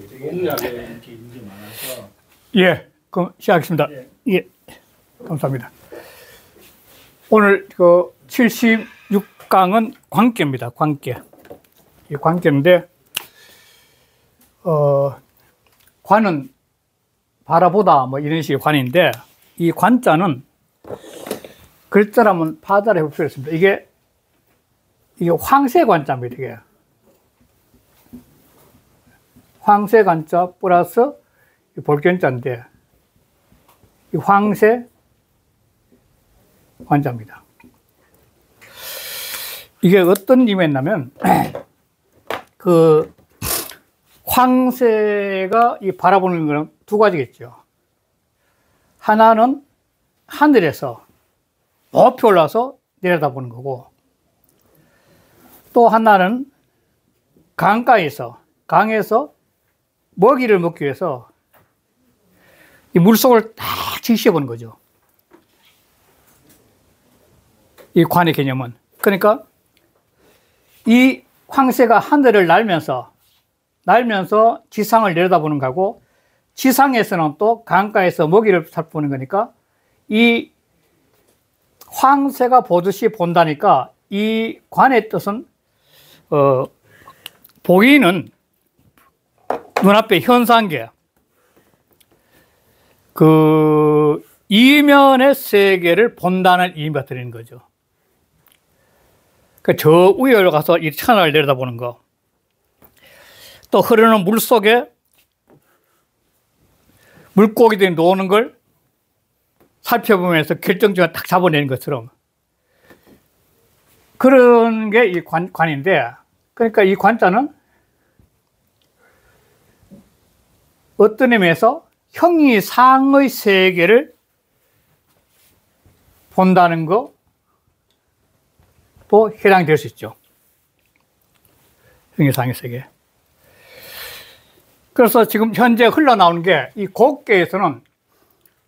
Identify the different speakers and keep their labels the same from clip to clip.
Speaker 1: 네. 예, 그럼 시작하겠습니다. 예. 예. 감사합니다. 오늘 그 76강은 관계입니다. 관계. 이 관계인데, 어, 관은 바라보다 뭐 이런 식의 관인데, 이 관자는 글자라면 파자를 흡수했습니다. 이게, 이게 황새 관자입니다. 이게. 황새 간자 플러스 볼견자인데 이 황새 관자입니다. 이게 어떤 의미였냐면 그 황새가 이 바라보는 거는 두 가지겠죠. 하나는 하늘에서 높이 올라서 내려다보는 거고 또 하나는 강가에서 강에서 먹이를 먹기 위해서 이 물속을 다 지시해 보는 거죠. 이 관의 개념은. 그러니까 이 황새가 하늘을 날면서 날면서 지상을 내려다보는 거고 지상에서는 또 강가에서 먹이를 살펴보는 거니까 이 황새가 보듯이 본다니까 이 관의 뜻은 어, 보이는 눈앞에 현상계. 그 이면의 세계를 본다는 의미가 드리는 거죠. 그저 그러니까 위에 올가서이 천을 내려다보는 거. 또 흐르는 물 속에 물고기들이 노는 걸 살펴보면서 결정적으딱 잡아내는 것처럼 그런 게 이 관인데 그러니까 이 관자는 어떤 의미에서 형이상의 세계를 본다는 것도 뭐 해당될 수 있죠. 형이상의 세계. 그래서 지금 현재 흘러나오는 게 이 곡계에서는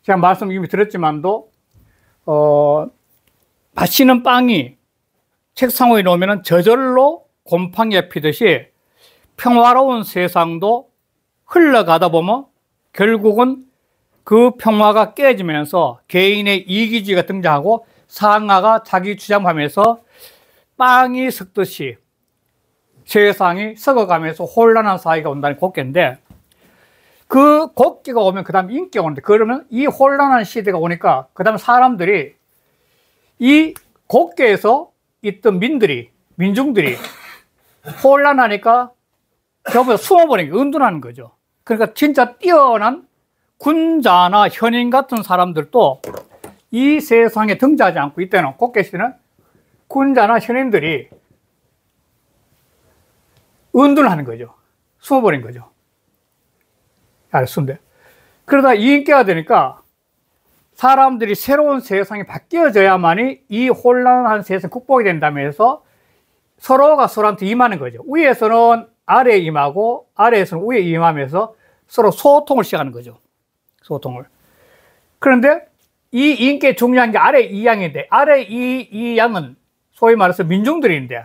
Speaker 1: 제가 말씀 이미 드렸지만도 어, 마시는 빵이 책상 위에 놓으면 저절로 곰팡이 피듯이 평화로운 세상도 흘러가다 보면 결국은 그 평화가 깨지면서 개인의 이기주의가 등장하고 상하가 자기 주장하면서 빵이 섞듯이 세상이 섞어가면서 혼란한 사회가 온다는 곡계인데 그곡계가 오면 그 다음 인기가 오는데 그러면 이 혼란한 시대가 오니까 그 다음 사람들이 이 곡계에서 있던 민들이 민중들이 혼란하니까 결국 숨어버린 게 은둔하는 거죠 그러니까 진짜 뛰어난 군자나 현인 같은 사람들도 이 세상에 등장하지 않고 이때는 곡계시는 군자나 현인들이 은둔을 하는 거죠. 숨어버린 거죠. 알겠습니다. 그러다 이인계가 되니까 사람들이 새로운 세상이 바뀌어져야만이 이 혼란한 세상 극복이 된다면서 서로가 서로한테 임하는 거죠. 위에서는 아래에 임하고 아래에서는 위에 임하면서 서로 소통을 시작하는 거죠. 소통을. 그런데 이 인께 중요한 게 아래 이 양인데 아래 이, 이 양은 소위 말해서 민중들인데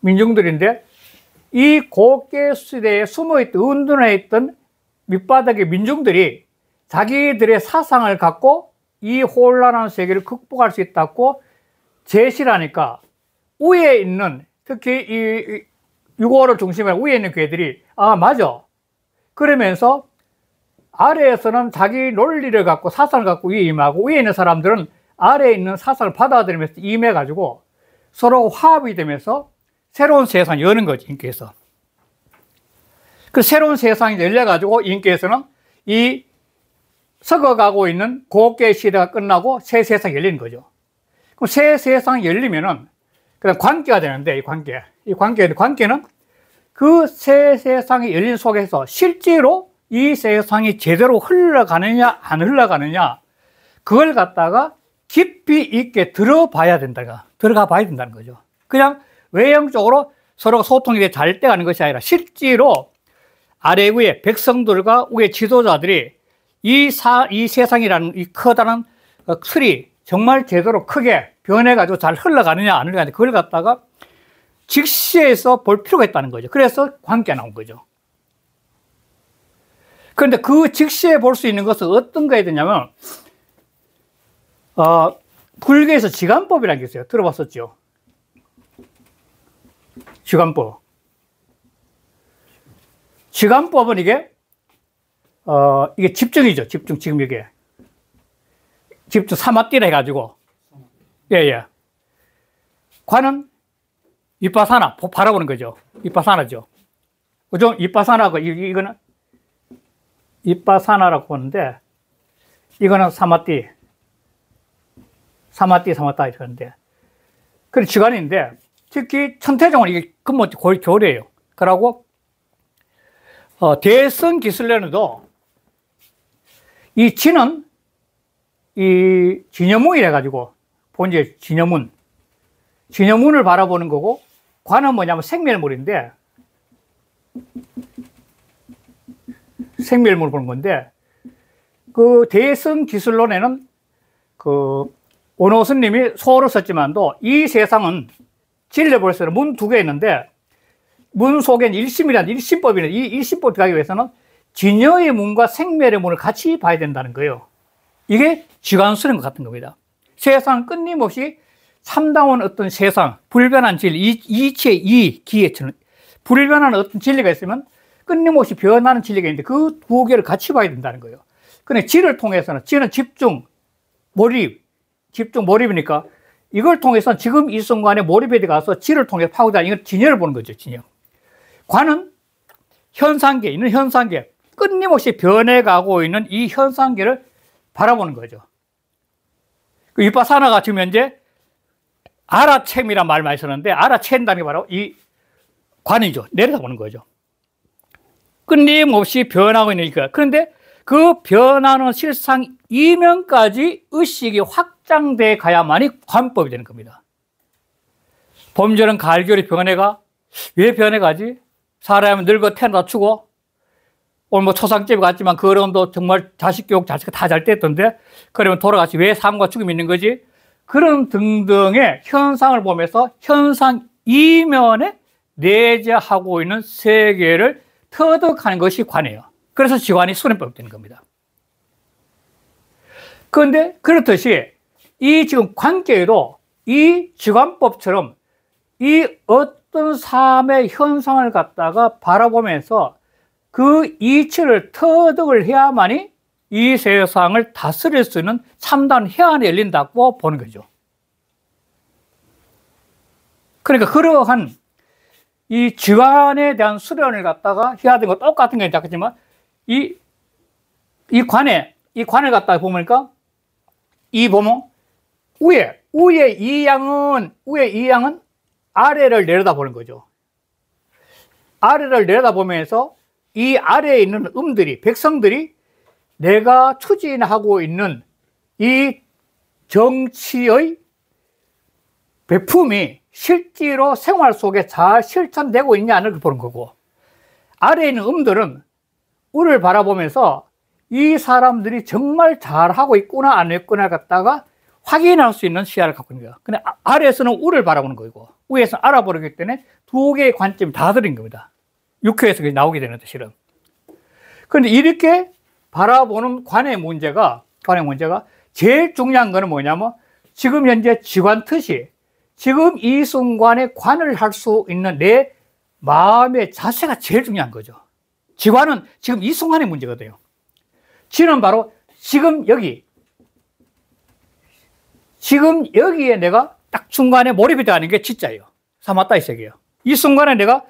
Speaker 1: 민중들인데 이 고개 시대에 숨어있던 은둔해있던 밑바닥의 민중들이 자기들의 사상을 갖고 이 혼란한 세계를 극복할 수 있다고 제시를 하니까 위에 있는 특히 이 6월를 중심으로 위에 있는 괴들이 아 맞아 그러면서 아래에서는 자기 논리를 갖고 사상을 갖고 위에 임하고 위에 있는 사람들은 아래에 있는 사상을 받아들이면서 임해 가지고 서로 화합이 되면서 새로운 세상 여는 거지 인기서그 새로운 세상이 열려 가지고 인기서는이 섞어가고 있는 고개 시대가 끝나고 새 세상이 열리는 거죠 그럼 새 세상이 열리면은 그다음 관계가 되는데 이 관계. 이 관계 관계는 그 새세상의 열린 속에서 실제로 이 세상이 제대로 흘러가느냐 안 흘러가느냐 그걸 갖다가 깊이 있게 들어봐야 된다가 들어가 봐야 된다는 거죠. 그냥 외형적으로 서로 소통이 잘 돼가는 것이 아니라 실제로 아래 위에 백성들과 위에 지도자들이 이, 사, 이 세상이라는 이 커다란 어, 틀이 정말 제대로 크게 변해가지고 잘 흘러가느냐 안 흘러가느냐 그걸 갖다가 직시에서 볼 필요가 있다는 거죠. 그래서 관계 나온 거죠. 그런데 그 직시에 볼 수 있는 것은 어떤 거에 되냐면 어, 불교에서 지간법이라는 게 있어요. 들어봤었죠? 지간법. 지간법은 이게 어, 이게 집중이죠. 집중 지금 이게 집주 사마띠라 해가지고. 예, 예. 관은 이빠사나, 바라보는 거죠. 이빠사나죠. 그죠? 이빠사나고, 이, 이거는 이빠사나라고 하는데, 이거는 사마띠. 사마띠, 사마따 이렇게 하는데. 그래, 지간인데, 특히 천태종은 이게 근본 그 그교리에요 뭐, 그러고, 어, 대성 기술레는도이 진은 이진여문이래 가지고 본제 진여문 진여문을 바라보는 거고 관은 뭐냐면 생멸물인데 생멸물 보는 건데 그 대승 기술론에는 그 원호스님이 소를 썼지만도 이 세상은 진리벌서는 문 두 개 있는데 문 속엔 일심이란 일심법이란 이 일심법 들어가기 위해서는 진여의 문과 생멸의 문을 같이 봐야 된다는 거예요. 이게 지관스러운 것 같은 겁니다. 세상 끊임없이 참다운 어떤 세상, 불변한 진리, 이치이 기에처럼 불변한 어떤 진리가 있으면 끊임없이 변하는 진리가 있는데 그 두 개를 같이 봐야 된다는 거예요. 근데 지를 통해서는 지는 집중, 몰입, 집중 몰입이니까 이걸 통해서 지금 이 순간에 몰입에 들어가서 지를 통해 파고다 이건 진여를 보는 거죠, 진여. 관은 현상계, 있는 현상계, 끊임없이 변해가고 있는 이 현상계를 바라보는 거죠. 그 윗바사나가 지금 현재 아라챔이란 말만 쓰는데 아라챔다는 게 바로 이 관이죠. 내려다보는 거죠. 끊임없이 변하고 있으니까. 그러니까 그런데 그 변화는 실상 이면까지 의식이 확장돼 가야만이 관법이 되는 겁니다. 범죄는 갈결이 변해가 왜 변해가지? 사람이 늙어 태어나 죽어 오늘 뭐 초상집에 갔지만 그 어른도 정말 자식 교육 자식다 잘 됐던데 그러면 돌아가서왜 삶과 죽음이 있는 거지? 그런 등등의 현상을 보면서 현상 이면에 내재하고 있는 세계를 터득하는 것이 관이에요. 그래서 지관이 수련법 되는 겁니다. 그런데 그렇듯이 이 지금 관계에도 이 지관법처럼 이 어떤 삶의 현상을 갖다가 바라보면서 그 이치를 터득을 해야만이 이 세상을 다스릴 수 있는 참다운 해안이 열린다고 보는 거죠. 그러니까 그러한 이 지관에 대한 수련을 갖다가 해야 되는 거 똑같은 게 있겠지만 이, 이 관에, 이 관을 갖다가 보니까 이 보면 위에, 위에 이 양은, 위에 이 양은 아래를 내려다 보는 거죠. 아래를 내려다 보면서 이 아래에 있는 음들이 백성들이 내가 추진하고 있는 이 정치의 배품이 실제로 생활 속에 잘 실천되고 있냐는걸 보는 거고 아래에 있는 음들은 우를 바라보면서 이 사람들이 정말 잘하고 있구나 안 했구나 갖다가 확인할 수 있는 시야를 갖고 있는 거예요. 근데 아, 아래에서는 우를 바라보는 거고 위에서 알아보기 때문에 두 개의 관점이 다 들은 겁니다. 육회에서 나오게 되는데 실은. 그런데 이렇게 바라보는 관의 문제가 관의 문제가 제일 중요한 거는 뭐냐면 지금 현재 지관 뜻이 지금 이 순간에 관을 할 수 있는 내 마음의 자세가 제일 중요한 거죠. 지관은 지금 이 순간의 문제거든요. 지는 바로 지금 여기 지금 여기에 내가 딱 순간에 몰입이 되는 게 진짜예요. 사마따이 세계예요. 이 순간에 내가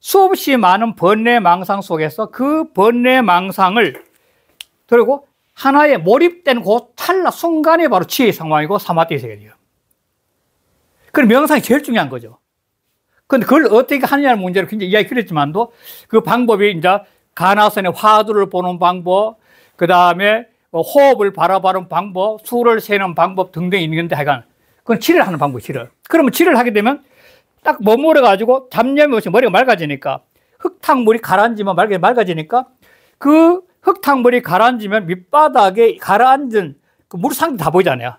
Speaker 1: 수없이 많은 번뇌 망상 속에서 그 번뇌 망상을 그리고 하나의 몰입된 그 찰나 순간에 바로 치의 상황이고 사마디 세계예요. 그 명상이 제일 중요한 거죠. 근데 그걸 어떻게 하느냐는 문제를 굉장히 이야기 드렸지만도 그 방법이 이제 가나선의 화두를 보는 방법, 그 다음에 뭐 호흡을 바라보는 방법, 수를 세는 방법 등등 있는데 하여간 그건 치를 하는 방법이 치를. 그러면 치를 하게 되면 딱 머무르 가지고 잡념이 없이 머리가 맑아지니까 흙탕물이 가라앉으면 맑게 맑아지니까 그 흙탕물이 가라앉으면 밑바닥에 가라앉은 그 물상도 다 보이잖아요.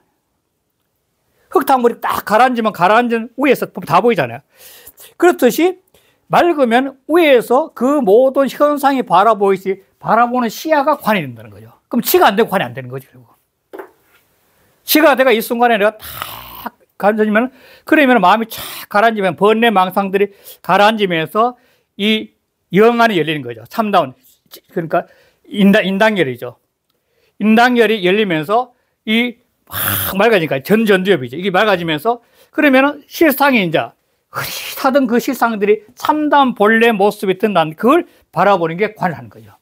Speaker 1: 흙탕물이 딱 가라앉으면 가라앉은 위에서 다 보이잖아요. 그렇듯이 맑으면 위에서 그 모든 현상이 바라보이지 바라보는 시야가 관이 된다는 거죠. 그럼 치가 안 되고 관이 안 되는 거죠. 그리고. 치가 내가 이 순간에 내가 다 가라앉으면 그러면 마음이 촥 가라앉으면 번뇌 망상들이 가라앉으면서 이 영안이 열리는 거죠. 3다운 그러니까 인당, 인당열이죠. 인당결이 열리면서 이 막 맑아지니까 전전두엽이죠. 이게 맑아지면서 그러면 실상이 이제 흐릿하던 그 실상들이 참다운 본래 모습이 든다는 그걸 바라보는 게 관하는 거죠.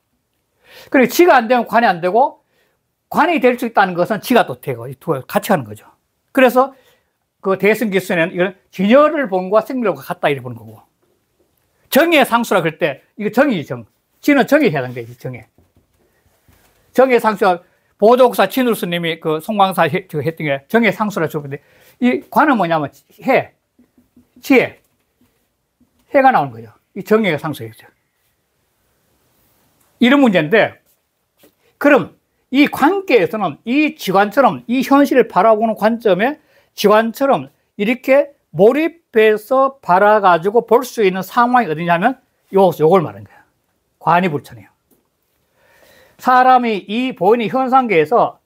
Speaker 1: 그래 지가 안 되면 관이 안 되고 관이 될 수 있다는 것은 지가 또 되고 같이 하는 거죠. 그래서 그 대승기수는 이걸 진여을 본과 생명과 같다 이래 보는 거고. 정의 의 상수라 그럴 때, 이거 정의지, 정. 진은 정의에 해당되지, 정의. 정의 의 상수가 보도국사 진우 스님이 그 송광사 해, 했던 게 정의 의 상수라 주는데, 이 관은 뭐냐면 해, 지혜, 해가 나오는 거죠. 이 정의의 상수겠죠. 이런 문제인데, 그럼 이 관계에서는 이 지관처럼 이 현실을 바라보는 관점에 기관처럼 이렇게 몰입해서 바라가지고 볼 수 있는 상황이 어디냐면 요, 요걸 말하는 거야. 관이불천이에요. 사람이 이 보이는 현상계에서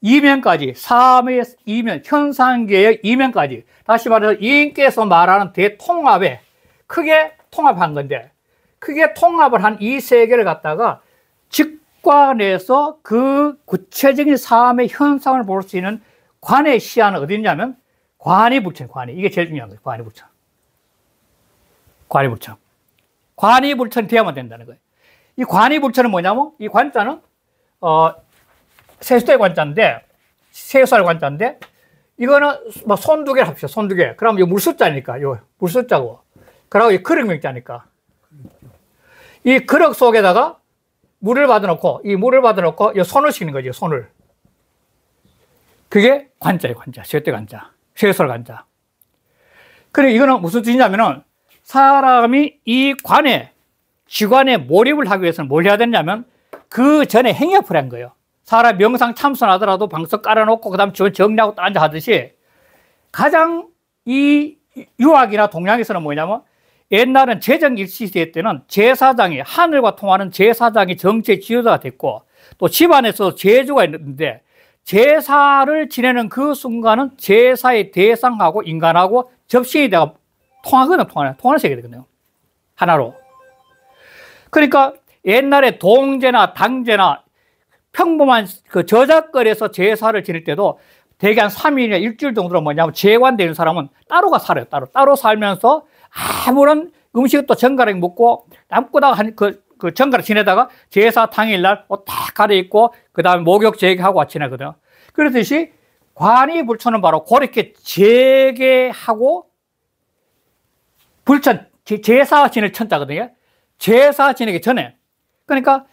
Speaker 1: 이면까지, 삶의 이면, 현상계의 이면까지, 다시 말해서 이인께서 말하는 대통합에 크게 통합한 건데, 크게 통합을 한 이 세계를 갖다가 직관에서 그 구체적인 삶의 현상을 볼 수 있는 관의 시야는 어디냐면 관이 불천, 관이 이게 제일 중요한 거예요. 관이 불천. 관이 불천. 관이 불천이 되야만 된다는 거예요. 이관이 불천은 뭐냐면, 이 관자는, 어, 세수대 관자인데, 세수할 관자인데, 이거는 뭐 손두 개를 합시다. 손 두 개. 그럼 이 물숫자니까, 요 물숫자고. 그리고 이 그릇 명자니까. 이 그릇 속에다가 물을 받아놓고, 이 물을 받아놓고, 이 손을 씻는 거죠, 손을. 그게 관자예요, 관자. 세수대 관자. 회수를 간다. 그래, 이거는 무슨 뜻이냐면은 사람이 이 관에, 지관에 몰입을 하기 위해서는 뭘 해야 되냐면 그 전에 행역을 한 거예요. 사람 명상 참선하더라도 방석 깔아놓고 그 다음 정리하고 앉아 하듯이 가장 이 유학이나 동양에서는 뭐냐면 옛날은 재정일시시대 때는 제사장이 하늘과 통하는 제사장이 정체 지도자가 됐고 또 집안에서 제주가 있는데 제사를 지내는 그 순간은 제사의 대상하고 인간하고 접신이 되가 통하거든, 통하는, 통하는 세계 되거든요. 하나로. 그러니까 옛날에 동제나 당제나 평범한 그 저작거리에서 제사를 지낼 때도 대개 한 3일이나 일주일 정도로 뭐냐면 재관되는 사람은 따로가 살아요, 따로. 따로 살면서 아무런 음식도 정갈하게 먹고 남고다 한그 그 정가를 지내다가 제사 당일날 옷다 갈아입고 그 다음에 목욕 재개하고 지내거든요. 그러듯이 관이 불천은 바로 그렇게 재개하고 불천, 제사 지낼 천자거든요. 제사 지내기 전에. 그러니까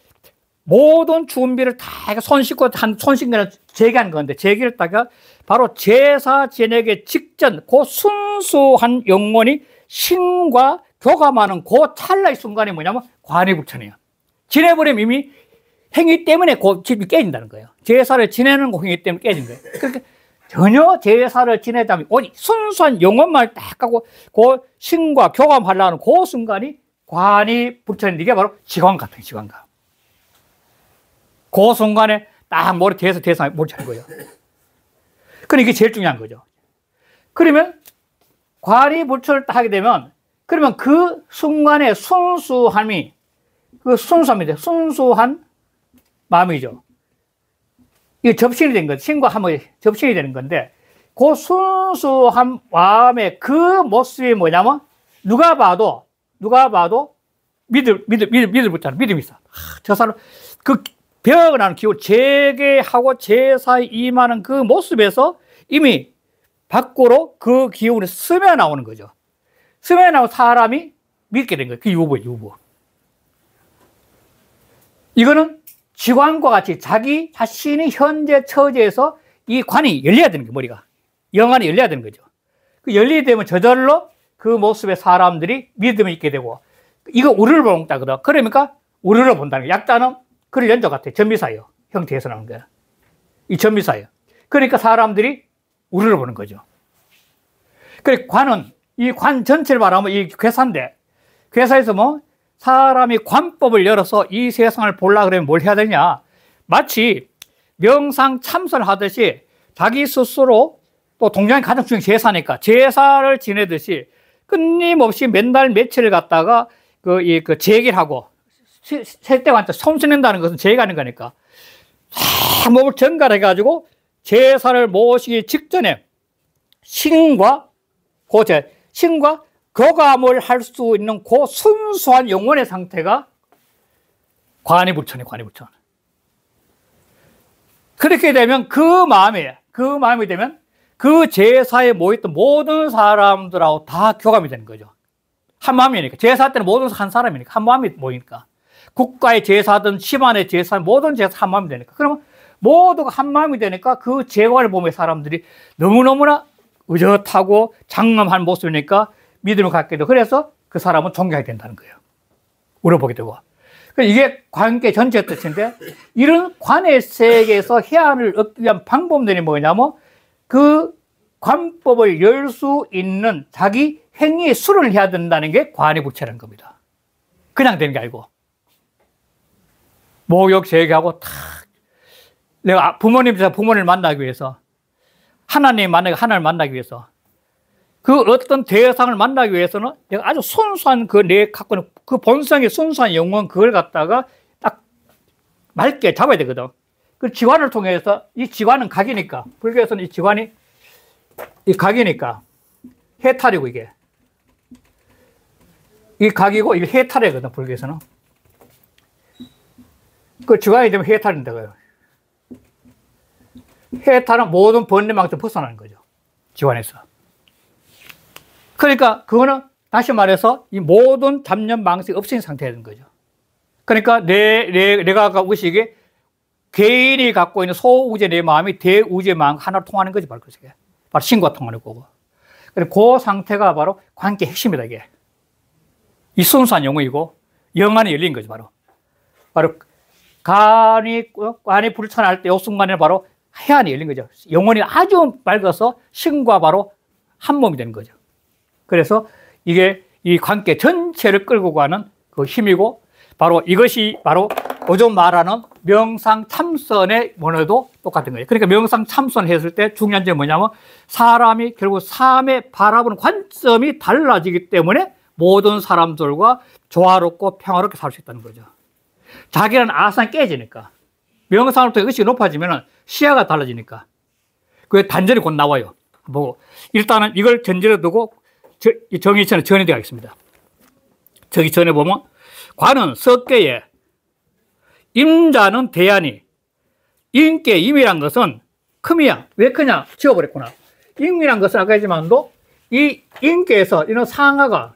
Speaker 1: 모든 준비를 다 손 씻고 한손 씻는 재개한 건데 재개를 다가 바로 제사 지내기 직전 그 순수한 영혼이 신과 교감하는 그 찰나의 순간이 뭐냐면 관이부천이에요 지내버리면 이미 행위 때문에 그 집이 깨진다는 거예요. 제사를 지내는 그 행위 때문에 깨진 거예요. 그러니 전혀 제사를 지내다면 순수한 영혼만 딱 하고 그 신과 교감하려는 그 순간이 관이 부처님 이게 바로 지관 같은 지관감. 그 순간에 딱 머리 대서 대상 머리 잘 거예요. 그럼 이게 제일 중요한 거죠. 그러면 관이 부처를 딱 하게 되면 그러면 그 순간의 순수함이 그 순수합니다. 순수한 마음이죠. 이게 접신이 된거 신과 함의 접신이 되는 건데 그 순수한 마음의 그 모습이 뭐냐면 누가 봐도 누가 봐도 믿음 믿음 믿음 믿음 있잖아. 믿음이 있어. 하, 저 사람 그배어는 기호 재개하고 제사에 임하는 그 모습에서 이미 밖으로 그 기운이 스며 나오는 거죠. 스며 나온 사람이 믿게 된 거예요. 그 유보, 유보. 이거는 지관과 같이 자기 자신의 현재 처지에서 이 관이 열려야 되는 거 머리가. 영안이 열려야 되는 거죠. 그 열리게 되면 저절로 그 모습의 사람들이 믿음이 있게 되고, 이거 우르를 본다그거다 그러니까 우르를 본다는 거야. 약자는 그런 연조 같아. 요 전미사요. 형태에서 나는거예요이 전미사요. 그러니까 사람들이 우르르 보는 거죠. 그래, 관은, 이 관 전체를 말하면 이 괴사인데, 괴사에서 뭐, 사람이 관법을 열어서 이 세상을 볼라 그러면 뭘 해야 되냐? 마치 명상 참선하듯이 자기 스스로 또 동양이 가장 중요한 제사니까 제사를 지내듯이 끊임없이 맨날 며칠을 갖다가 그, 이, 그, 제기 하고, 세대한테 손쓰는다는 것은 제기하는 거니까. 다 몸을 전갈해가지고 제사를 모시기 직전에 신과 고제, 신과 교감을 할 수 있는 그 순수한 영혼의 상태가 관이불천이 관이불천. 그렇게 되면 그 마음에 그 마음이 되면 그 제사에 모였던 모든 사람들하고 다 교감이 되는 거죠. 한 마음이니까 제사 때는 모든 한 사람이니까 한 마음이 모이니까 국가의 제사든 시만의 제사 모든 제사 한 마음이 되니까 그러면 모두가 한 마음이 되니까 그 재활 몸의 사람들이 너무너무나 의젓하고 장엄한 모습이니까 믿음을 갖게 되고 그래서 그 사람은 존경이 된다는 거예요. 우러보게 되고. 그러니까 이게 관계 전체 뜻인데 이런 관의 세계에서 해안을 얻기 위한 방법들이 뭐냐면 그 관법을 열 수 있는 자기 행위의 수를 해야 된다는 게 관의 부채라는 겁니다. 그냥 되는 게 아니고. 모욕 제기하고 탁 내가 아, 부모님께서 부모를 만나기 위해서 하나님 만나기 하나님 만나기 위해서 그 어떤 대상을 만나기 위해서는 내가 아주 순수한 그내 갖고 있는 그 본성의 순수한 영혼 그걸 갖다가 딱 맑게 잡아야 되거든. 그 지관을 통해서 이 지관은 각이니까 불교에서는 이 지관이 이 각이니까 해탈이고 이게 이 각이고 이게 해탈이거든 불교에서는 그 지관이 되면 해탈인데요 해탈은 모든 번뇌망에서 벗어나는 거죠 지관에서 그러니까 그거는 다시 말해서 이 모든 잡념 망상이 없어진 상태라는 거죠. 그러니까 내, 내, 내가 갖고 의식이 개인이 갖고 있는 소우제 내 마음이 대우제 마음 하나로 통하는 거지, 바로 그게. 바로 신과 통하는 거고. 그 상태가 바로 관계 핵심이다, 이게. 이 순수한 영어이고, 영안이 열린 거죠, 바로. 바로, 간이, 어, 간이 불편할 때, 요 순간에 바로 해안이 열린 거죠. 영혼이 아주 밝아서 신과 바로 한 몸이 되는 거죠. 그래서 이게 이 관계 전체를 끌고 가는 그 힘이고 바로 이것이 바로 어제 말하는 명상 참선의 원어도 똑같은 거예요. 그러니까 명상 참선 했을 때 중요한 점이 뭐냐면 사람이 결국 삶에 바라보는 관점이 달라지기 때문에 모든 사람들과 조화롭고 평화롭게 살 수 있다는 거죠. 자기는 아산 깨지니까. 명상을 통해 의식이 높아지면 시야가 달라지니까. 그 단전이 곧 나와요. 뭐, 일단은 이걸 전제로 두고 정의천의 전이 되겠습니다. 저기 전에 보면 관은 석계에 임자는 대안이 인께 임이란 것은 큼이야. 왜 크냐? 지워버렸구나. 임이란 것은 아까 했지만도 이 인계에서 이런 상하가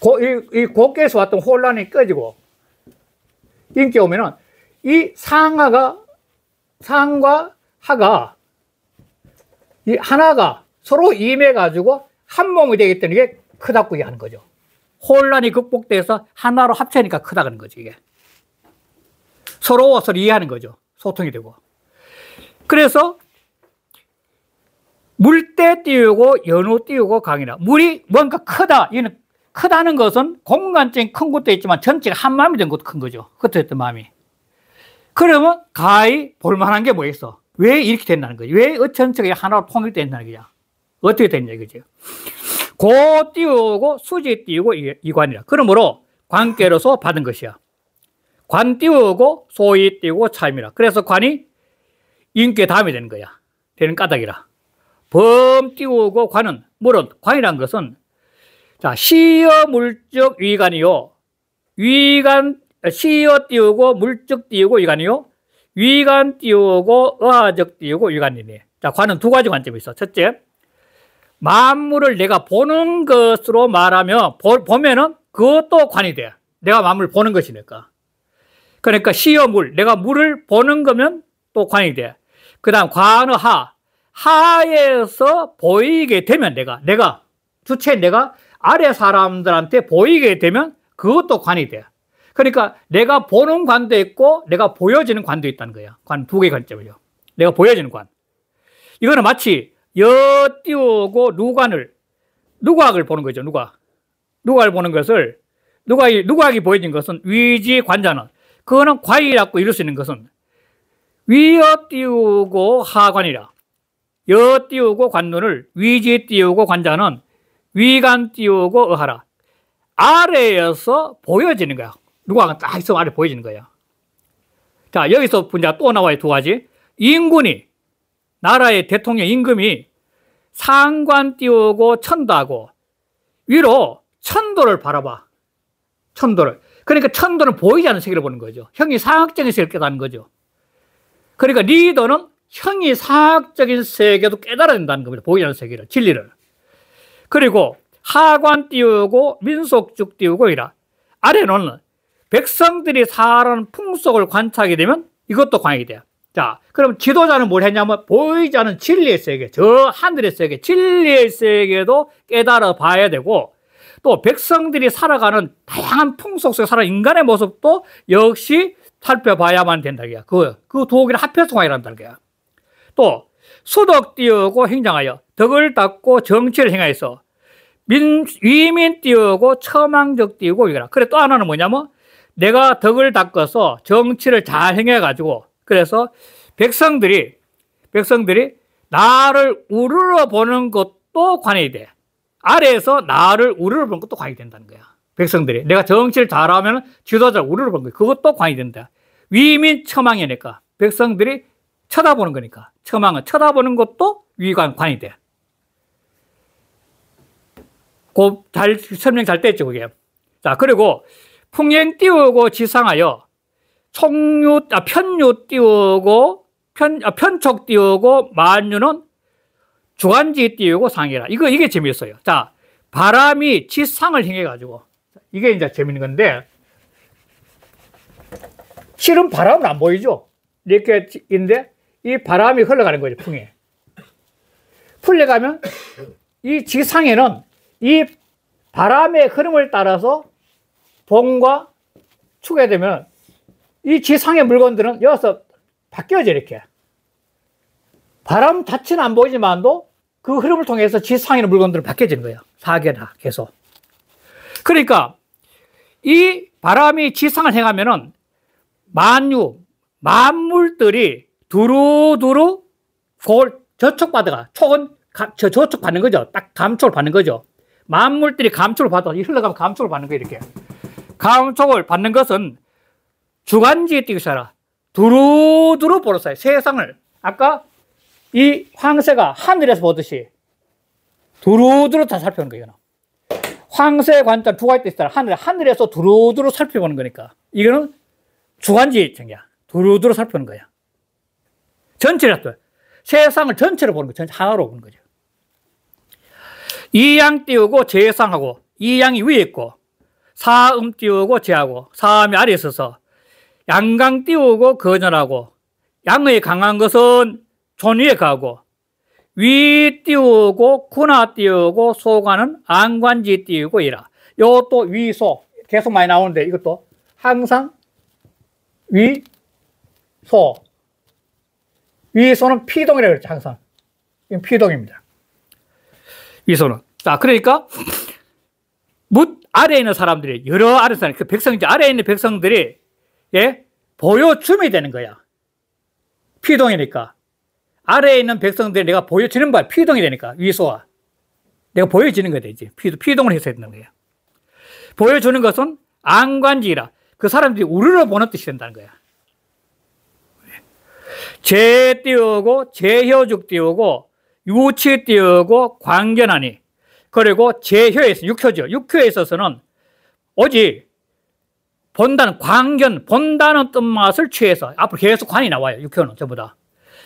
Speaker 1: 고, 이, 이 곡계에서 왔던 혼란이 꺼지고 인계 오면은 이 상하가 상과 하가 이 하나가 서로 임해가지고 한 몸이 되겠때문게 크다꾸기 하는 거죠. 혼란이 극복돼서 하나로 합쳐니까 크다는 거죠, 이게. 서로 서로 이해하는 거죠. 소통이 되고. 그래서 물때 띄우고 연호 띄우고 강이나 물이 뭔가 크다. 이는 크다는 것은 공간적인 큰 것도 있지만 전체가 한 마음이 된 것도 큰 거죠. 흩어졌던 마음이. 그러면 가히 볼만한 게 뭐겠어? 왜 이렇게 된다는 거지? 왜 전체가 하나로 통일된다는 거냐? 어떻게 된 얘기죠? 고 띄우고 수지 띄우고 이관이라. 그러므로 관계로서 받은 것이야. 관 띄우고 소위 띄우고 참이라. 그래서 관이 인께 담이 되는 거야. 되는 까닭이라. 범 띄우고 관은 물론 관이란 것은 자 시여 물적 위관이요. 위관 시어 띄우고 물적 띄우고 위관이요. 위관 띄우고 의화적 띄우고 위관이니. 자 관은 두 가지 관점이 있어. 첫째 만물을 내가 보는 것으로 말하면 보, 보면은 그것도 관이 돼. 내가 만물을 보는 것이니까. 그러니까 시어 물, 내가 물을 보는 거면 또 관이 돼. 그 다음 관의 하, 하에서 보이게 되면 내가, 내가, 주체 내가 아래 사람들한테 보이게 되면 그것도 관이 돼. 그러니까 내가 보는 관도 있고 내가 보여지는 관도 있다는 거야. 관 두 개 관점이요. 내가 보여지는 관. 이거는 마치 여띄우고 누관을 누각을 보는 거죠. 누각. 누각을 보는 것을 누각이 누각이 보여진 것은 위지 관자는 그거는 과이라고 일 이룰 수 있는 것은 위어 띄우고 하관이라. 여 띄우고 관눈을 위지 띄우고 관자는 위관 띄우고 의하라. 아래에서 보여지는 거야. 누가 딱 있으면 아래 보여지는 거야. 자, 여기서 분자 또 나와요. 두 가지. 인군이 나라의 대통령 임금이 상관 띄우고 천도하고 위로 천도를 바라봐. 천도를. 그러니까 천도는 보이지 않는 세계를 보는 거죠. 형이 사학적인 세계를 깨닫는 거죠. 그러니까 리더는 형이 사학적인 세계도 깨달아야 된다는 겁니다. 보이지 않는 세계를, 진리를. 그리고 하관 띄우고 민속쭉 띄우고 이라. 아래는 백성들이 살아는 풍속을 관찰하게 되면 이것도 관이 돼요. 자, 그럼 지도자는 뭘 했냐면 보이지 않은 진리의 세계, 저 하늘의 세계, 진리의 세계도 깨달아 봐야 되고 또 백성들이 살아가는 다양한 풍속 속에 살아 인간의 모습도 역시 살펴봐야만 된다. 이야. 그, 그두 개를 합해서 강의란다는 거야. 또 수덕 띄우고 행정하여 덕을 닦고 정치를 행하여서 민, 위민 띄우고 처망적 띄우고 이거라. 그래 또 하나는 뭐냐면 내가 덕을 닦아서 정치를 잘 행해가지고 그래서 백성들이 백성들이 나를 우르르 보는 것도 관이 돼. 아래에서 나를 우러러 보는 것도 관이 된다는 거야. 백성들이 내가 정치를 잘하면 지도자 우러러 보는 거야. 그것도 관이 된다. 위민 처망이니까 백성들이 쳐다보는 거니까 처망은 쳐다보는 것도 위관 관이 돼. 곧잘 설명 잘 됐죠 그게. 자 그리고 풍행 띄우고 지상하여 총류, 아, 편유 띄우고, 편, 아, 편척 띄우고, 만유는 주간지 띄우고 상해라. 이거, 이게 재미있어요. 자, 바람이 지상을 행해가지고. 이게 이제 재밌는 건데, 실은 바람은 안 보이죠? 이렇게 인데, 이 바람이 흘러가는 거죠, 풍에. 풀려가면, 이 지상에는 이 바람의 흐름을 따라서 봄과 추가 되면 이 지상의 물건들은 여기서 바뀌어져 이렇게. 바람 자체는 안 보이지만도 그 흐름을 통해서 지상의 물건들은 바뀌어지는 거예요. 사계나 계속. 그러니까 이 바람이 지상을 행하면은 만유, 만물들이 두루두루 골 저촉받아가 촉은 가, 저, 저촉 받는 거죠. 딱 감촉을 받는 거죠. 만물들이 감촉을 받아 흘러가면 감촉을 받는 거예요 이렇게. 감촉을 받는 것은 주관지에 띄고 살아. 두루두루 보러사요 세상을. 아까 이 황새가 하늘에서 보듯이 두루두루 다 살펴보는 거예요. 황새 관찰 두 가지 있어요. 하늘, 하늘에서 두루두루 살펴보는 거니까. 이거는 주관지의 정이야. 두루두루 살펴보는 거야. 전체를 살펴 세상을 전체로 보는 거죠. 하나로 보는 거죠. 이양 띄우고 제상하고 이 양이 위에 있고 사음 띄우고 제하고 사음이 아래에 있어서 양강 띄우고 거절하고 양의 강한 것은 존 위에 가고 위 띄우고 군화 띄우고 소관은 안관지 띄우고 이라 요것도 위소 계속 많이 나오는데 이것도 항상 위소 위소는 피동이라고 그랬죠 항상 피동입니다 위소는 자 그러니까 묻 아래에 있는 사람들이 여러 아래 사람 그 백성지 아래에 있는 백성들이 예? 보여줌이 되는 거야. 피동이니까. 아래에 있는 백성들이 내가 보여지는 바 피동이 되니까. 위소와. 내가 보여지는 거야, 되지. 피동을 해서 되는 거야. 보여주는 것은 안관지라. 그 사람들이 우르르 보는 뜻이 된다는 거야. 재 띄우고, 재효죽 띄우고, 유치 띄우고, 광견하니. 그리고 재효에서, 육효죠. 육효에 있어서는 오직 본다는 광견, 본다는 뜻맛을 취해서 앞으로 계속 관이 나와요. 육효는 전부다.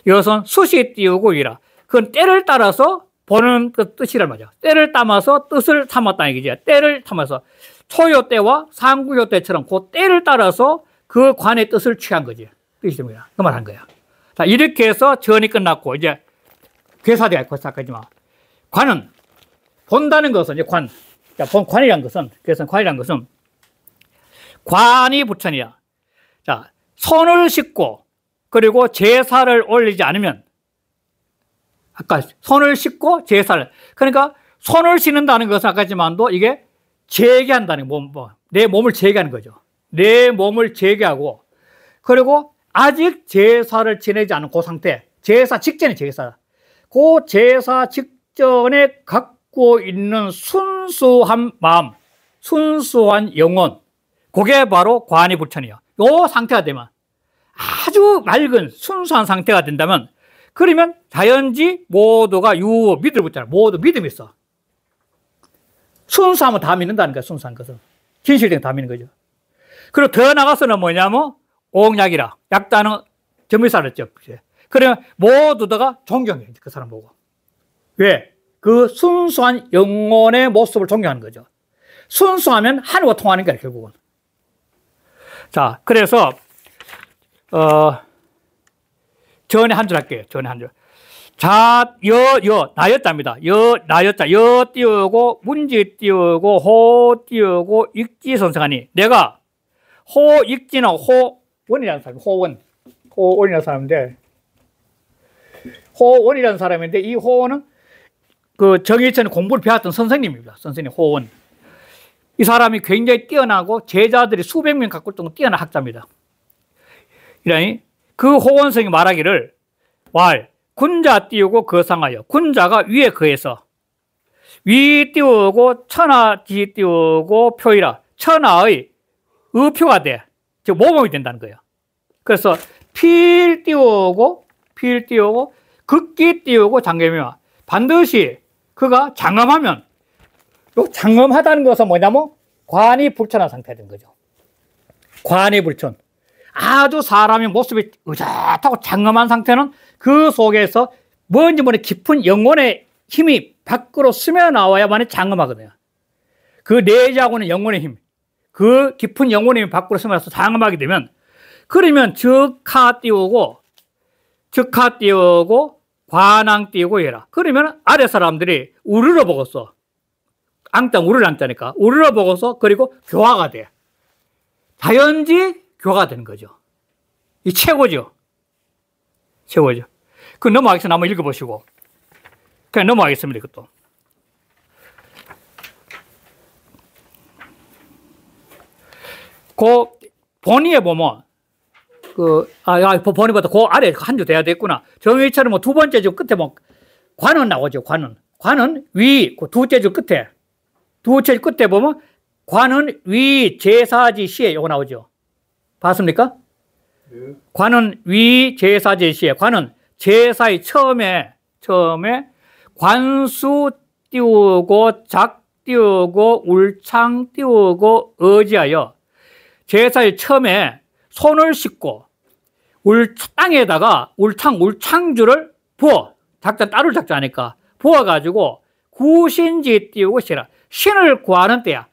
Speaker 1: 이것은 수시 띄우고 이라. 그건 때를 따라서 보는 그 뜻이란 말이야. 때를 담아서 뜻을 삼았다 얘기지. 때를 담아서 초요 때와 상구요 때처럼 그 때를 따라서 그 관의 뜻을 취한 거지. 뜻이 니다그 말 한 거야. 자, 이렇게 해서 전이 끝났고, 이제 괴사대가 괴사까지만. 관은, 본다는 것은, 이제 관. 자, 본 관이란 것은, 그래서 관이란 것은 관이 부천이야. 자, 손을 씻고 그리고 제사를 올리지 않으면 아까 손을 씻고 제사를 그러니까 손을 씻는다는 것은 아까지만도 이게 제게한다는 몸, 뭐, 내 몸을 제게하는 거죠. 내 몸을 제게하고 그리고 아직 제사를 지내지 않은 그 상태 제사 직전의 제사 그 제사 직전에 갖고 있는 순수한 마음 순수한 영혼 그게 바로 관이 불천이에요. 요 상태가 되면 아주 맑은 순수한 상태가 된다면 그러면 자연지 모두가 유 믿을 붙잖아. 모두 믿음이 있어. 순수하면 다 믿는다는 거야. 순수한 것은. 진실된 다 믿는 거죠. 그리고 더 나가서는 뭐냐면 옥약이라. 약단은 점유사를 죠 그러면 모두 가 존경해. 그 사람 보고. 왜? 그 순수한 영혼의 모습을 존경하는 거죠. 순수하면 하늘과 통하는 거야, 결국은. 자, 그래서, 어, 전에 한 줄 할게요. 전에 한 줄. 자, 여, 여, 나였답니다. 여, 나였다. 여 띄우고, 문지 띄우고, 호 띄우고, 익지 선생하니. 내가, 호, 익지는 호, 원이라는 사람, 호원. 호원이라는 사람인데, 호원이라는 사람인데, 이 호원은 그 정의천이 공부를 배웠던 선생님입니다. 선생님 호원. 이 사람이 굉장히 뛰어나고 제자들이 수백 명 갖고 있던 뛰어난 학자입니다. 이러니 그 호원성이 말하기를 왈 군자 띄우고 거상하여 군자가 위에 거해서 위 띄우고 천하 지 띄우고 표이라 천하의 의표가 돼. 즉 모범이 된다는 거예요. 그래서 필 띄우고 필 띄우고 극기 띄우고 장겸이와 반드시 그가 장엄하면 장엄하다는 것은 뭐냐면 관이 불천한 상태된 거죠. 관이 불천. 아주 사람의 모습이 의젓하고 장엄한 상태는 그 속에서 뭔지 모르는 깊은 영혼의 힘이 밖으로 스며나와야만 장엄하거든요. 그 내재하고는 영혼의 힘, 그 깊은 영혼의 힘이 밖으로 스며나서 장엄하게 되면 그러면 즉하 띄우고 즉하 띄우고 관왕 띄우고 해라. 그러면 아래 사람들이 우르르 보겠어. 앙땅 우를 앉다니까 우르러 보고서 그리고 교화가 돼. 자연지 교화가 되는 거죠. 이 최고죠. 최고죠. 그 넘어가겠습니다. 한번 읽어보시고. 그냥 넘어가겠습니다. 이것도. 그 본의에 보면 그, 아 그 본의보다 그 아래 한 줄 돼야 됐구나. 정의처럼 뭐두 번째 줄 끝에 뭐 관은 나오죠. 관은. 관은 위, 그 두째 줄 끝에 두호철 끝에 보면 관은 위 제사지 시에 요거 나오죠. 봤습니까? 네. 관은 위 제사지 시에 관은 제사의 처음에 처음에 관수 띄우고 작 띄우고 울창 띄우고 어지하여 제사의 처음에 손을 씻고 울 땅에다가 울창 울창주를 부어 작자 따로 작자니까 부어 가지고 구신지 띄우고 시라 신을 구하는 때야.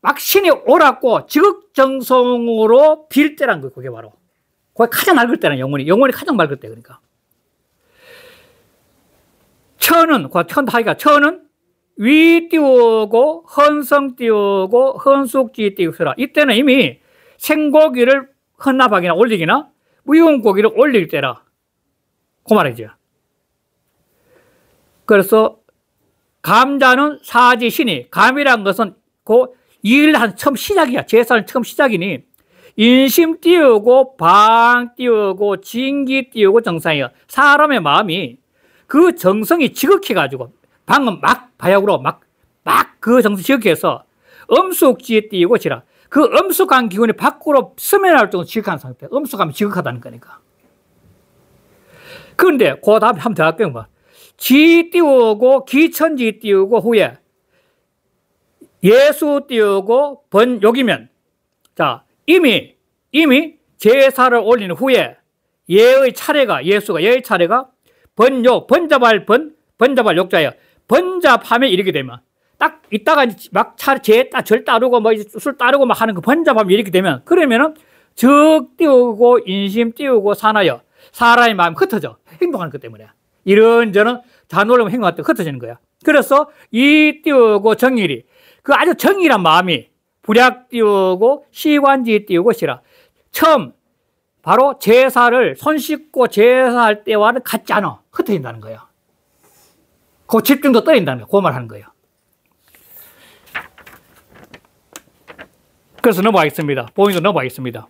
Speaker 1: 막 신이 오랐고 지극정성으로 빌 때란 거예요. 그게 바로. 그게 가장 맑을 때는 영혼이. 영혼이 가장 맑을 때 그러니까. 천은, 그 천하이가 천은 위 띄우고 헌성 띄우고 헌숙지 띄우라 이때는 이미 생고기를 헌납하기나 올리기나 무용 고기를 올릴 때라. 그 말이죠. 그래서 감자는 사지신이 감이란 것은 그 일한 처음 시작이야. 제사는 처음 시작이니 인심 띄우고 방 띄우고 진기 띄우고 정상이야. 사람의 마음이 그 정성이 지극해 가지고 방금 막바야으로막 막 그 정성 지극 해서 음숙지에 띄우고 지라. 그음숙한 기운이 밖으로 스며날 정도 지극한 상태. 음숙하면 지극하다는 거니까. 그런데 그 다음에 한번 더 할게요. 뭐. 지 띄우고 기천지 띄우고 후에 예수 띄우고 번욕이면 자 이미 이미 제사를 올린 후에 예의 차례가 예수가 예의 차례가 번욕 번잡할번번잡할 욕자예요 번잡하면이렇게 되면 딱 이따가 막 차례 제절 따르고 뭐 술 따르고 막 하는 그번잡하면 이렇게 되면 그러면은 즉 띄우고 인심 띄우고 사나여 사람의 마음 흩어져 행동하는 것 때문에 이런저런 다 놀라면 행마가 흩어지는 거야. 그래서 이 띄우고 정일이 그 아주 정일한 마음이 불약 띄우고 시관지 띄우고 시라. 처음 바로 제사를 손 씻고 제사할 때와는 같지 않아. 흩어진다는 거야. 그 집중도 떨어진다는 거야. 그 말하는 거예요. 그래서 넘어가겠습니다. 보인도 넘어가겠습니다.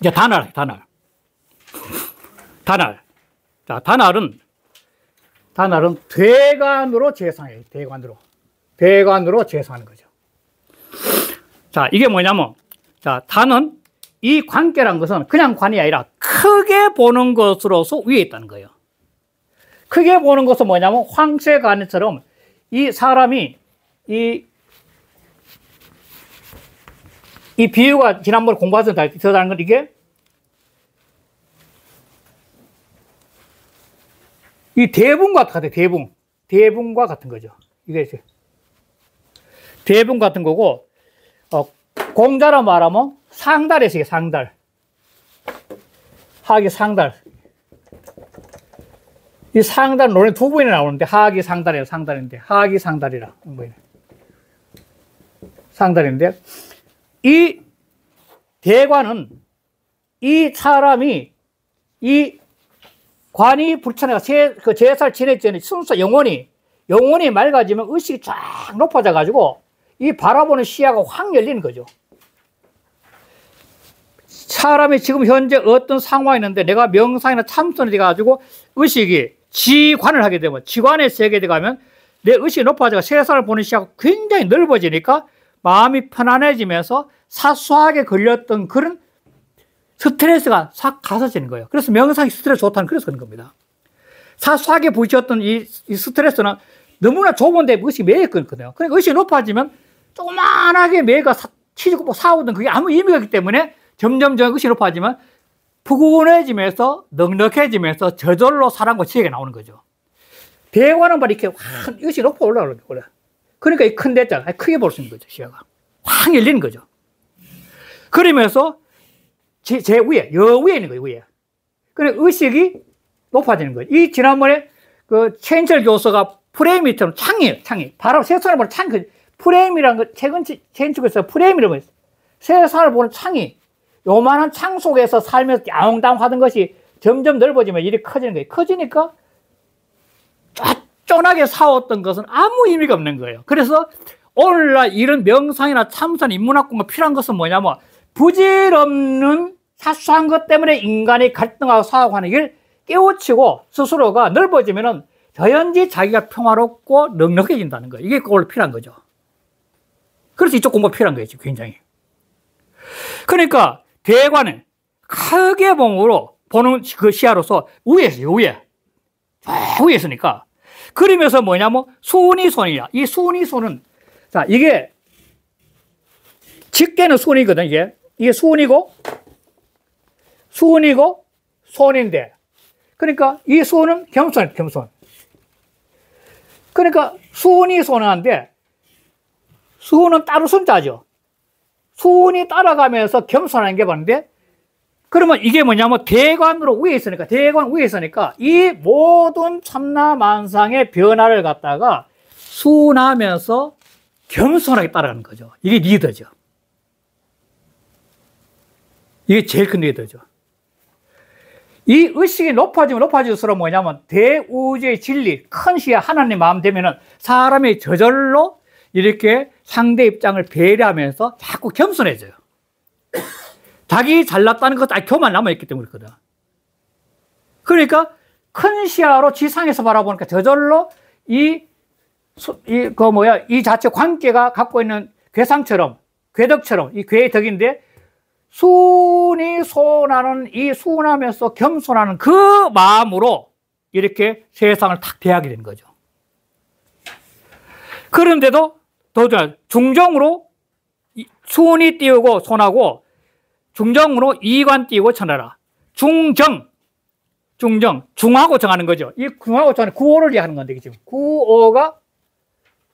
Speaker 1: 이제 단알, 단알. 단알. 자, 단알은 단알은 대관으로 재상해요 대관으로. 대관으로 재산하는 거죠. 자, 이게 뭐냐면, 자, 단은 이 관계란 것은 그냥 관이 아니라 크게 보는 것으로서 위에 있다는 거예요. 크게 보는 것은 뭐냐면 황쇠관처럼 이 사람이 이, 이 비유가 지난번에 공부하던 데 들어가는 건 이게 이대붕과 같아요. 대분. 대분과 같은 거죠. 이게 이제 대분 같은 거고 어, 공자라 말하면 상달에서 이게 상달. 하기 상달. 이 상달 논에 두 번이나 오는데 하기 상달이에 상달인데 하기 상달이라. 상달인데 이 대관은 이 사람이 이 관이 불천해가 그 제살 지냈더니 순수 영혼이 영혼이 맑아지면 의식이 쫙 높아져 가지고 이 바라보는 시야가 확 열리는 거죠. 사람이 지금 현재 어떤 상황이 있는데 내가 명상이나 참선이 돼가지고 의식이 지관을 하게 되면 지관의 세계에 들어가면 내 의식이 높아져 세상을 보는 시야가 굉장히 넓어지니까 마음이 편안해지면서 사소하게 걸렸던 그런 스트레스가 싹 가사지는 거예요. 그래서 명상이 스트레스 좋다는 그래서 그런 겁니다. 사소하게 부딪혔던 이, 이 스트레스는 너무나 좁은데 의식이 매일 끊거든요. 그러니까 의식이 높아지면 조그만하게 매가 치고 사오던 그게 아무 의미가 없기 때문에 점점점 의식이 높아지면 푸근해지면서 넉넉해지면서 저절로 사랑과 지혜가 나오는 거죠. 대화는 말 이렇게 확 의식이 높아 올라오는 거예요. 그러니까 이큰대자 크게 볼 수 있는 거죠. 시야가. 확 열리는 거죠. 그러면서 제, 제 위에, 여 위에 있는 거예요, 위에. 그래, 의식이 높아지는 거예요. 이 지난번에 그 체인철 교수가 프레임 밑으로 창이에요, 창이. 바로 세상을 보는 창, 그 프레임이라는 거, 최근 체인철 교수 프레임이라고 했어요. 세상을 보는 창이, 요만한 창 속에서 살면서 야옹당 하던 것이 점점 넓어지면 일이 커지는 거예요. 커지니까 쫀하게 사왔던 것은 아무 의미가 없는 거예요. 그래서 오늘날 이런 명상이나 참선 인문학 공부 필요한 것은 뭐냐면 부질없는 사소한 것 때문에 인간이 갈등하고 사우고하는일 깨우치고 스스로가 넓어지면은 자연지 자기가 평화롭고 넉넉해진다는 거예요. 이게 그 필요한 거죠. 그래서 이쪽 공부가 필요한 거예요, 굉장히. 그러니까 대관은 크게 봉으로 보는 그 시야로서 위에서 위에. 저 위에 있으니까. 그러면서 뭐냐면 뭐, 순위 손이야. 이 순위 손은 자, 이게 직계는 순이거든, 이게. 이게 수은이고 수은이고 손인데 그러니까 이 손은 겸손 겸손 그러니까 수은이 손한데 수은은 따로 손자죠 수은이 따라가면서 겸손한 게 맞는데 그러면 이게 뭐냐면 대관으로 위에 있으니까 대관 위에 있으니까 이 모든 참나만상의 변화를 갖다가 순하면서 겸손하게 따라가는 거죠 이게 리더죠 이게 제일 큰 리더죠. 이 의식이 높아지면 높아질수록 뭐냐면 대우주의 진리, 큰 시야 하나님 마음 되면은 사람이 저절로 이렇게 상대 입장을 배려하면서 자꾸 겸손해져요. 자기 잘났다는 것, 아, 교만 남아있기 때문에 그거든. 그러니까 큰 시야로 지상에서 바라보니까 저절로 이, 이, 그 뭐야, 이 자체 관계가 갖고 있는 괴상처럼, 괴덕처럼, 이 괴의 덕인데 순이 소나는 이 순하면서 겸손하는 그 마음으로 이렇게 세상을 탁 대하게 된 거죠. 그런데도 도전 중정으로 순이 띄우고 손하고 중정으로 이관 띄우고 천하라. 중정 중정 중하고 정하는 거죠. 이 중하고 정하는 구호를 얘기하는 건데 지금 구호가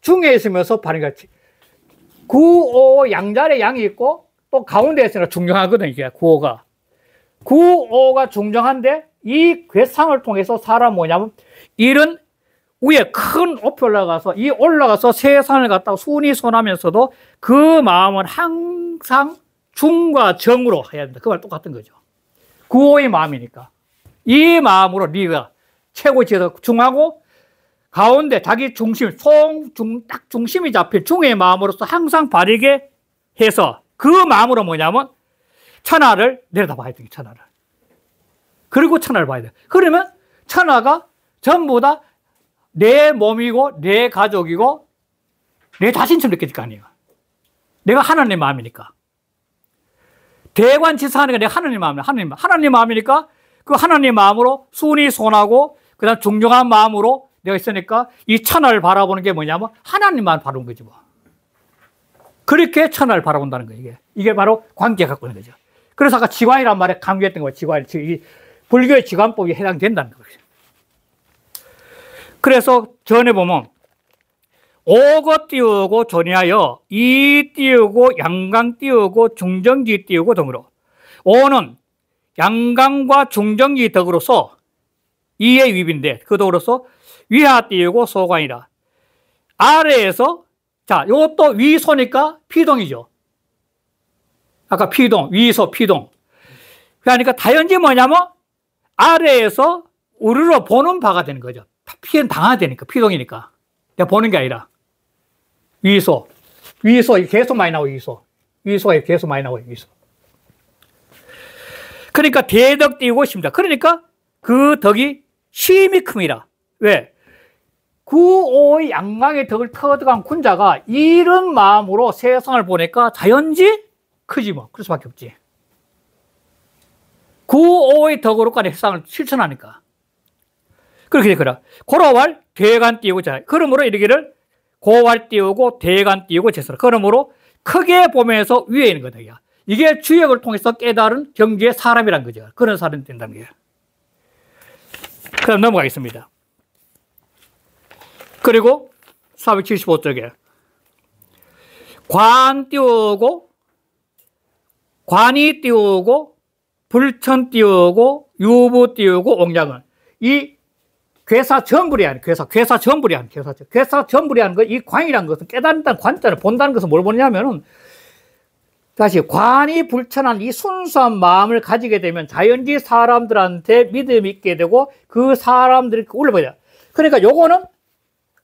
Speaker 1: 중에 있으면서 발음같이 구오 양자리 양이 있고 또 가운데 에서니 중요하거든, 이게 구호가. 구호가 중요한데 이 괴상을 통해서 사람 뭐냐면 이런 위에 큰 높이 올라가서 이 올라가서 세상을 갖다 순이 손하면서도 그 마음은 항상 중과 정으로 해야 된다. 그 말 똑같은 거죠. 구호의 마음이니까. 이 마음으로 네가 최고치에서 중하고 가운데 자기 중심, 총, 중, 딱 중심이 잡힌 중의 마음으로서 항상 바르게 해서 그 마음으로 뭐냐면 천하를 내려다 봐야 돼요, 천하를. 그리고 천하를 봐야 돼 그러면 천하가 전부 다 내 몸이고, 내 가족이고, 내 자신처럼 느껴질 거 아니에요. 내가 하나님 마음이니까. 대관 지사하는 게 내가 하나님 마음이야. 하나님, 하나님 마음이니까 그하나님 마음으로 순히 손하고, 그 다음 중요한 마음으로 내가 있으니까 이 천하를 바라보는 게 뭐냐면 하나님만 바라는 거지 뭐. 그렇게 천하를 바라본다는 거예요, 이게. 이게 바로 관계 갖고 있는 거죠. 그래서 아까 지관이란 말에 강조했던 거예요, 지관. 불교의 지관법이 해당된다는 거죠. 그래서 전에 보면, 오거 띄우고 전이하여 이 띄우고 양강 띄우고 중정기 띄우고 등으로 오는 양강과 중정기 덕으로서 이의 위비데그 덕으로서 위하 띄우고 소관이라 아래에서 자, 이것도 위소니까 피동이죠. 아까 피동, 위소, 피동. 그러니까 다연지 뭐냐면 아래에서 우르르 보는 바가 되는 거죠. 피는 당하 되니까, 피동이니까. 내가 보는 게 아니라. 위소. 위소, 계속 많이 나오고, 위소. 위소가 계속 많이 나오고, 위소. 그러니까 대덕 띄우고 니다 그러니까 그 덕이 심이 큽니다. 왜? 구오의 양강의 덕을 터득한 군자가 이런 마음으로 세상을 보니까 자연지 크지 뭐 그럴 수밖에 없지 구오의 덕으로까지 세상을 실천하니까 그렇게 되거라 고라왈 대간 띄우고 자 그러므로 이르기를 고왈 띄우고 대간 띄우고 제설 그러므로 크게 보면서 위에 있는 거다 야. 이게 주역을 통해서 깨달은 경지의 사람이란 거죠 그런 사람이 된다는 거예요 그럼 넘어가겠습니다 그리고 475쪽에 관 띄우고 관이 띄우고 불천 띄우고 유부 띄우고 옥양은 이 괴사 전부리한 괴사 괴사 전부리한 괴사 괴사 전부리한 거이 관이란 것은 깨닫는 관자를 본다는 것은 뭘 보냐면은 다시 관이 불천한 이 순수한 마음을 가지게 되면 자연지 사람들한테 믿음 있게 되고 그 사람들이 올려버려. 그러니까 요거는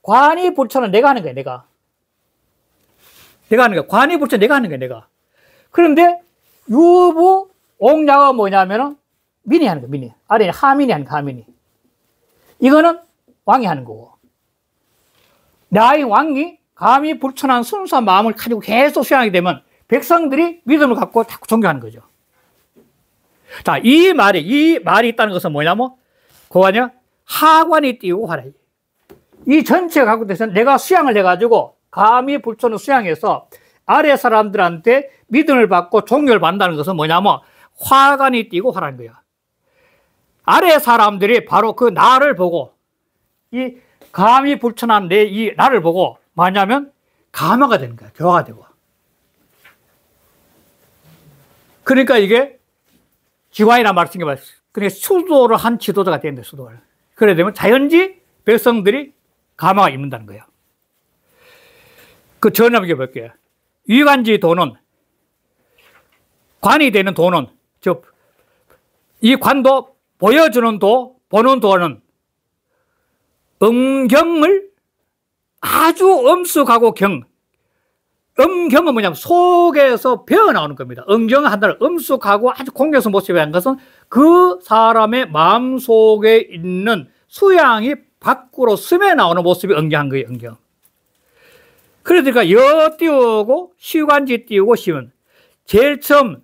Speaker 1: 관이 불처은 내가 하는 거야, 내가. 내가 하는 거야. 관이 불천 내가 하는 거야, 내가. 그런데 유부 옥야가 뭐냐면은 민이 하는 거야, 민이. 아래 하민이 하는 거야, 하민이. 이거는 왕이 하는 거고. 나의 왕이 감히 불천한 순수한 마음을 가지고 계속 수행하게 되면 백성들이 믿음을 갖고 자꾸 존경하는 거죠. 자, 이 말이, 이 말이 있다는 것은 뭐냐면, 그거 아니야? 하관이 띄우고 화라. 이 전체가 갖고 돼서 내가 수양을 해가지고 감히 불천는 수양해서 아래 사람들한테 믿음을 받고 종교를 받는다는 것은 뭐냐면 화관이 뛰고 화라는 거야. 아래 사람들이 바로 그 나를 보고 이 감히 불천한 내 이 나를 보고 뭐냐면 감화가 되는 거야. 교화가 되고. 그러니까 이게 기관이라 말씀이 맞습니다. 그러니까 수도를 한 지도자가 되는데 수도를. 그래 되면 자연지 백성들이 가마가 입는다는 거야. 그 전염이 볼게요. 위관지 도는 관이 되는 도는 즉이 관도 보여주는 도 보는 도는 음경을 아주 엄숙하고 경 음경은 뭐냐면 속에서 배어나오는 겁니다. 음경은 한달 엄숙하고 아주 공개서 모습이라는 것은 그 사람의 마음속에 있는 수양이 밖으로 숨에 나오는 모습이 엉겨한 거예요, 응경. 그러니까 여 띄우고 시관지 띄우고 시은 제일 처음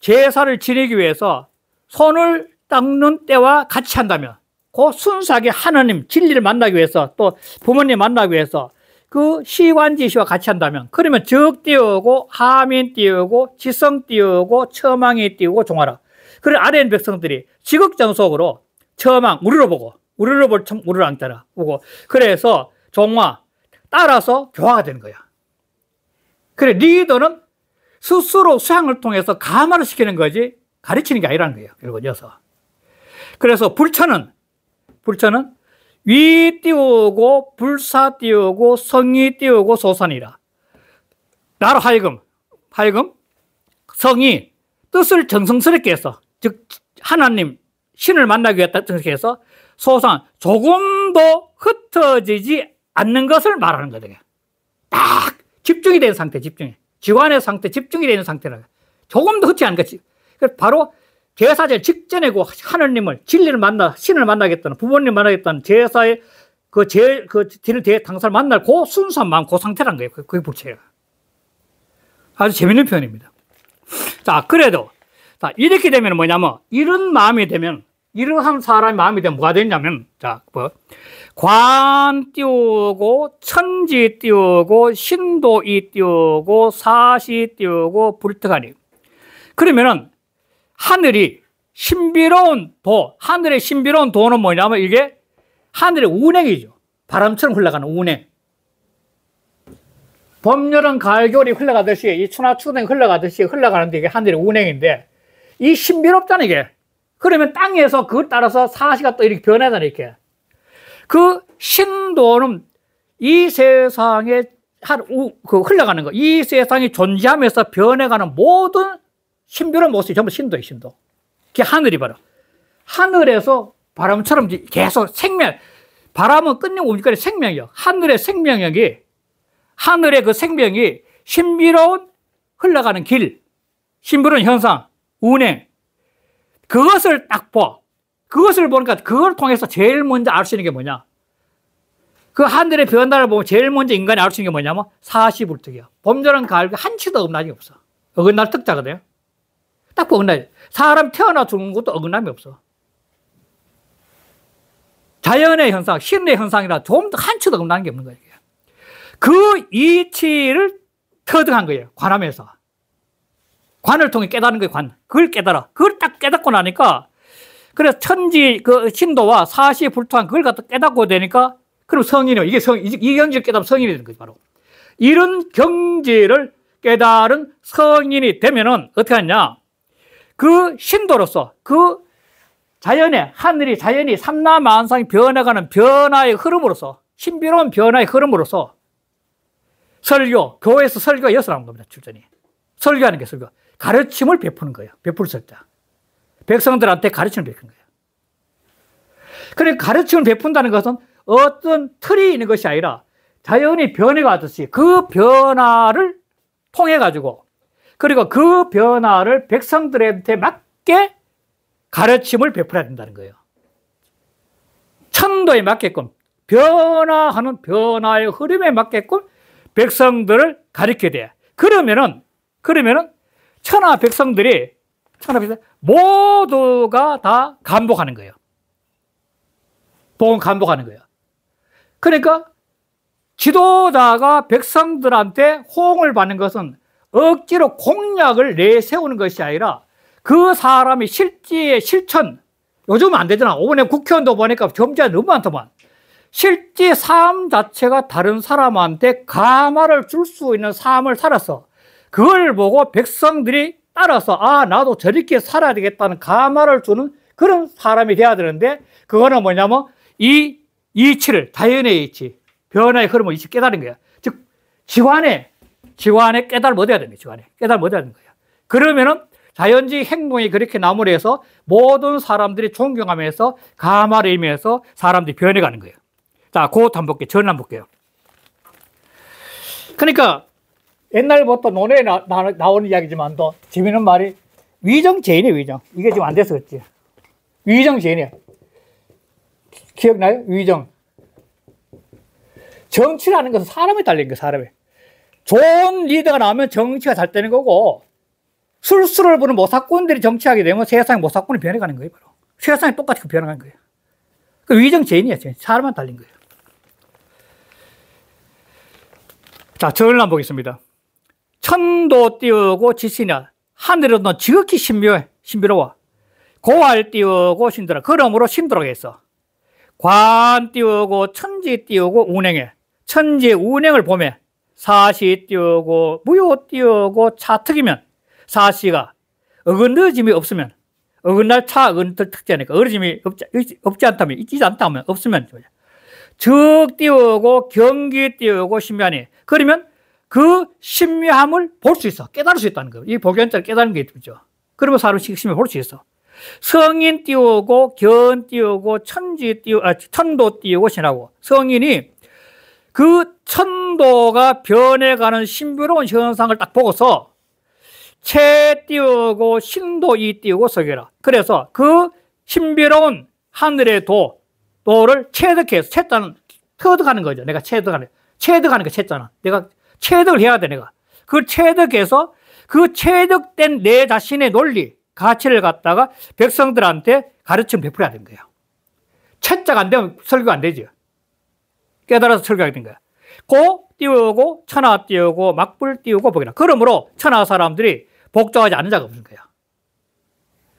Speaker 1: 제사를 지내기 위해서 손을 닦는 때와 같이 한다면 그 순수하게 하나님 진리를 만나기 위해서 또 부모님 만나기 위해서 그 시관지시와 같이 한다면 그러면 적 띄우고 하민 띄우고 지성 띄우고 처망이 띄우고 종하라 그런 아래 백성들이 지극정속으로 처망 우리로 보고 우르르 볼참 우르르 안 따라 오고 그래서 종화 따라서 교화가 되는 거야. 그래 리더는 스스로 수양을 통해서 감화를 시키는 거지 가르치는 게 아니라는 거예요. 결국은 여서. 그래서 불처는 불처는 위 띄우고 불사 띄우고 성이 띄우고 소산이라. 나로 하여금 하여금 성이 뜻을 정성스럽게 해서 즉 하나님 신을 만나기 위해 정성 해서 소산 조금도 흩어지지 않는 것을 말하는 거거딱 집중이 된 상태, 집중이. 지관의 상태, 집중이 되는 상태라. 조금도 흩지 않은 거지. 바로 제사제 직전에고 하느님을, 진리를 만나, 신을 만나겠다는, 부모님 만나겠다는 제사의 그 제, 그 뒤를 대 당사를 만날 그 순수한 마음, 그 상태란 거예요. 그, 그게 불체예요. 아주 재밌는 표현입니다. 자, 그래도, 자, 이렇게 되면 뭐냐면, 이런 마음이 되면 이러한 사람의 마음이 되면 뭐가 되냐면, 자, 뭐, 관 띄우고, 천지 띄우고, 신도이 띄우고, 사시 띄우고, 불특하니. 그러면은, 하늘이 신비로운 도, 하늘의 신비로운 도는 뭐냐면 이게 하늘의 운행이죠. 바람처럼 흘러가는 운행. 봄, 여름, 가을, 겨울이 흘러가듯이, 이 추나 추등 흘러가듯이 흘러가는데 이게 하늘의 운행인데, 이 신비롭다는 게, 그러면 땅에서 그걸 따라서 사시가 또 이렇게 변하다 이렇게. 그 신도는 이 세상에 한, 우, 그 흘러가는 거, 이 세상이 존재하면서 변해가는 모든 신비로운 모습이 전부 신도예요, 신도. 그게 하늘이 바로. 하늘에서 바람처럼 계속 생명, 바람은 끊임없으니까 생명이요 하늘의 생명력이, 하늘의 그 생명이 신비로운 흘러가는 길, 신비로운 현상, 운행, 그것을 딱 봐. 그것을 보니까 그걸 통해서 제일 먼저 알 수 있는 게 뭐냐? 그 하늘의 변화를 보면 제일 먼저 인간이 알 수 있는 게 뭐냐면 사시불특이야. 범여름 가을 그 한치도 어긋남이 없어. 어긋날 특자거든요. 딱 어긋나요. 사람 태어나 죽는 것도 어긋남이 없어. 자연의 현상, 신의 현상이라 좀 더 한치도 어긋나는 게 없는 거예요. 그 이치를 터득한 거예요. 관함에서. 관을 통해 깨닫는 거예요, 관. 그걸 깨달아. 그걸 딱 깨닫고 나니까, 그래서 천지, 그, 신도와 사시 불투한 그걸 갖다 깨닫고 되니까, 그럼 성인이요. 이게 성, 이, 경지를 깨달으면 성인이 되는 거죠, 바로. 이런 경지를 깨달은 성인이 되면은 어떻게 하냐. 그 신도로서, 그 자연의, 하늘이, 자연이 삼라만상이 변해가는 변화의 흐름으로서, 신비로운 변화의 흐름으로서, 설교, 교회에서 설교가 여섯 나온 겁니다, 출전이. 설교하는 게 설교. 가르침을 베푸는 거예요. 베풀 설자. 백성들한테 가르침을 베푸 거예요. 그래 그러니까 가르침을 베푼다는 것은 어떤 틀이 있는 것이 아니라 자연이 변해가듯이 그 변화를 통해 가지고 그리고 그 변화를 백성들한테 맞게 가르침을 베풀어야 된다는 거예요. 천도에 맞게끔 변화하는 변화의 흐름에 맞게끔 백성들을 가르쳐야 돼. 그러면은 그러면은 천하 백성들이 천하 백성 모두가 다 감독하는 거예요. 복음 감독하는 거예요. 그러니까 지도자가 백성들한테 호응을 받는 것은 억지로 공약을 내세우는 것이 아니라 그 사람이 실제 실천 요즘안 되잖아. 오번에 국회의원도 보니까 점자 너무 많더만. 뭐. 실제 삶 자체가 다른 사람한테 가마를 줄 수 있는 삶을 살아서 그걸 보고 백성들이 따라서 아 나도 저렇게 살아야 되겠다는 가마를 주는 그런 사람이 돼야 되는데 그거는 뭐냐면 이 이치를 자연의 이치 변화의 흐름을 이치 깨달은 거야 즉지환의 지관에 깨달음 얻어야 됩니다 지관에 깨달음 얻어야 되는 거야 그러면은 자연지 행동이 그렇게 나무래서 모든 사람들이 존경하면서 가마를 의미해서 사람들이 변해가는 거예요 자 그것도 한번 볼게요 전한 볼게요 그러니까 옛날부터 논에 나, 나, 오는이야기지만또 재밌는 말이 위정죄인이에요, 위정. 이게 지금 안 돼서 그렇지. 위정죄인이야. 기억나요? 위정. 정치라는 것은 사람에 달린 거야, 사람에. 좋은 리더가 나오면 정치가 잘 되는 거고, 술수를 부는 모사꾼들이 정치하게 되면 세상의 모사꾼이 변해가는 거예요, 바로. 세상이 똑같이 그 변해가는 거예요. 그 위정죄인이야, 죄 사람만 달린 거예요. 자, 전을 한번 보겠습니다. 천도 띄우고 지시냐 하늘은 지극히 신묘해 신비로워 고할 띄우고 신들어 그러므로 신도록 했어 관 띄우고 천지 띄우고 운행해 천지 운행을 보매 사시 띄우고 무효 띄우고 차특이면 사시가 어긋너짐이 없으면 어긋날 차 어긋날 특자니까 어르짐이 없지, 없지 않다면 있지 않다면 없으면 즉 띄우고 경기 띄우고 신변니 그러면 그 신묘함을 볼 수 있어. 깨달을 수 있다는 거예요. 이 복연자를 깨달은 게 있죠. 그러면 사람 식심을 볼수 있어. 성인 띄우고, 견 띄우고, 천지 띄우, 아, 천도 띄우고, 신하고. 성인이 그 천도가 변해가는 신비로운 현상을 딱 보고서 채 띄우고, 신도 이 띄우고, 석이라. 그래서 그 신비로운 하늘의 도, 도를 체득해서, 채다는, 터득하는 거죠. 내가 체득하는, 체득하는 거 채잖아. 내가 체득을 해야 돼, 내가. 그 체득해서 그 체득된 내 자신의 논리, 가치를 갖다가 백성들한테 가르침 베풀어야 된 거예요. 채짝 안 되면 설교가 안 되죠. 깨달아서 설교하게 된 거야. 고 띄우고 천하 띄우고 막불 띄우고 복이라. 그러므로 천하 사람들이 복종하지 않은 자가 없는 거야.